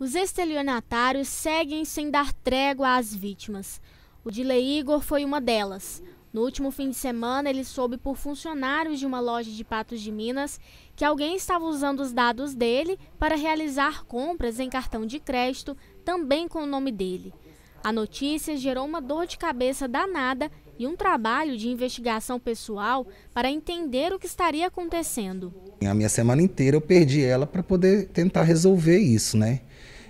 Os estelionatários seguem sem dar trégua às vítimas. O Dilei Igor foi uma delas. No último fim de semana, ele soube por funcionários de uma loja de patos de Minas que alguém estava usando os dados dele para realizar compras em cartão de crédito, também com o nome dele. A notícia gerou uma dor de cabeça danada e um trabalho de investigação pessoal para entender o que estaria acontecendo. A minha semana inteira eu perdi ela para poder tentar resolver isso, né?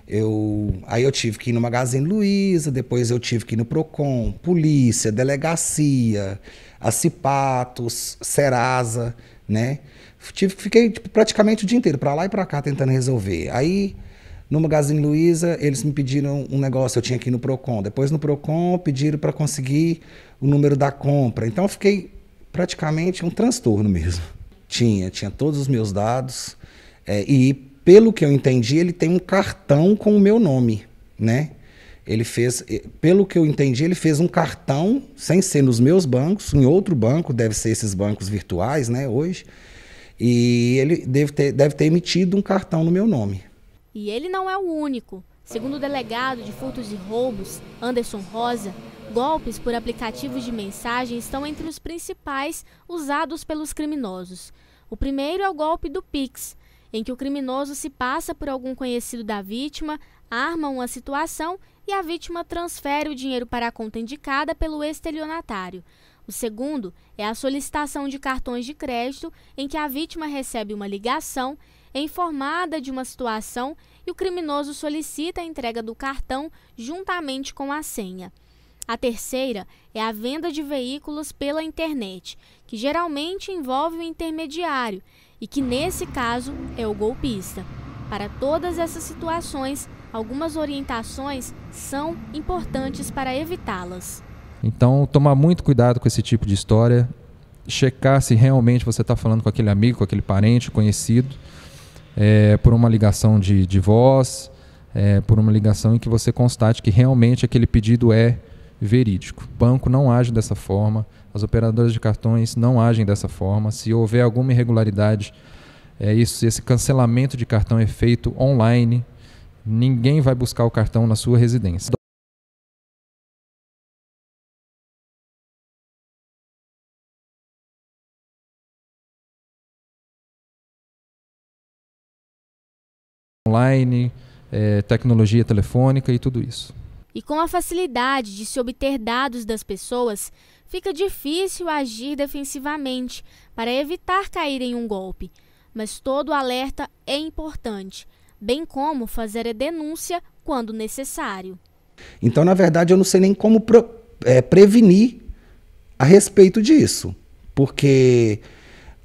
Eu, aí eu tive que ir no Magazine Luiza, depois eu tive que ir no Procon, polícia, delegacia, a Cipatos, Serasa, né? Tive, fiquei tipo, praticamente o dia inteiro para lá e para cá tentando resolver. Aí no Magazine Luiza, eles me pediram um negócio, eu tinha aqui no Procon. Depois no Procon, pediram para conseguir o número da compra. Então eu fiquei praticamente um transtorno mesmo. Tinha, tinha todos os meus dados. É, e pelo que eu entendi, ele tem um cartão com o meu nome, né? Ele fez, pelo que eu entendi, ele fez um cartão sem ser nos meus bancos, em outro banco, deve ser esses bancos virtuais, né, hoje. E ele deve ter, deve ter emitido um cartão no meu nome. E ele não é o único. Segundo o delegado de furtos e roubos, Anderson Rosa, golpes por aplicativos de mensagem estão entre os principais usados pelos criminosos. O primeiro é o golpe do Pix, em que o criminoso se passa por algum conhecido da vítima, arma uma situação e a vítima transfere o dinheiro para a conta indicada pelo estelionatário. O segundo é a solicitação de cartões de crédito, em que a vítima recebe uma ligação é informada de uma situação e o criminoso solicita a entrega do cartão juntamente com a senha. A terceira é a venda de veículos pela internet, que geralmente envolve o intermediário e que, nesse caso, é o golpista. Para todas essas situações, algumas orientações são importantes para evitá-las. Então, tomar muito cuidado com esse tipo de história, checar se realmente você está falando com aquele amigo, com aquele parente, conhecido, é, por uma ligação de, de voz, é, por uma ligação em que você constate que realmente aquele pedido é verídico. O banco não age dessa forma, as operadoras de cartões não agem dessa forma. Se houver alguma irregularidade, é isso, esse cancelamento de cartão é feito online. Ninguém vai buscar o cartão na sua residência. online, é, tecnologia telefônica e tudo isso. E com a facilidade de se obter dados das pessoas, fica difícil agir defensivamente para evitar cair em um golpe. Mas todo alerta é importante, bem como fazer a denúncia quando necessário. Então, na verdade, eu não sei nem como pro, é, prevenir a respeito disso, porque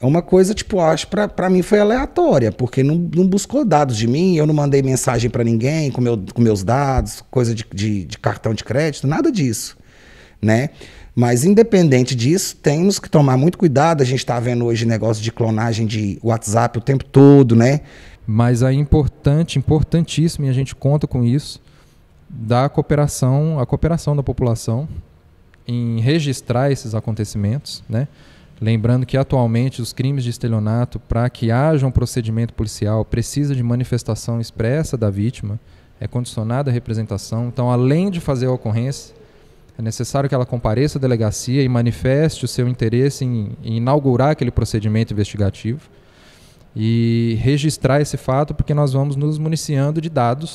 é uma coisa, tipo, acho para pra mim foi aleatória, porque não, não buscou dados de mim, eu não mandei mensagem para ninguém com, meu, com meus dados, coisa de, de, de cartão de crédito, nada disso, né? Mas independente disso, temos que tomar muito cuidado. A gente está vendo hoje negócio de clonagem de WhatsApp o tempo todo, né? Mas é importante, importantíssimo, e a gente conta com isso, da cooperação, a cooperação da população em registrar esses acontecimentos, né? Lembrando que atualmente os crimes de estelionato, para que haja um procedimento policial, precisa de manifestação expressa da vítima, é condicionada a representação. Então, além de fazer a ocorrência, é necessário que ela compareça à delegacia e manifeste o seu interesse em, em inaugurar aquele procedimento investigativo e registrar esse fato, porque nós vamos nos municiando de dados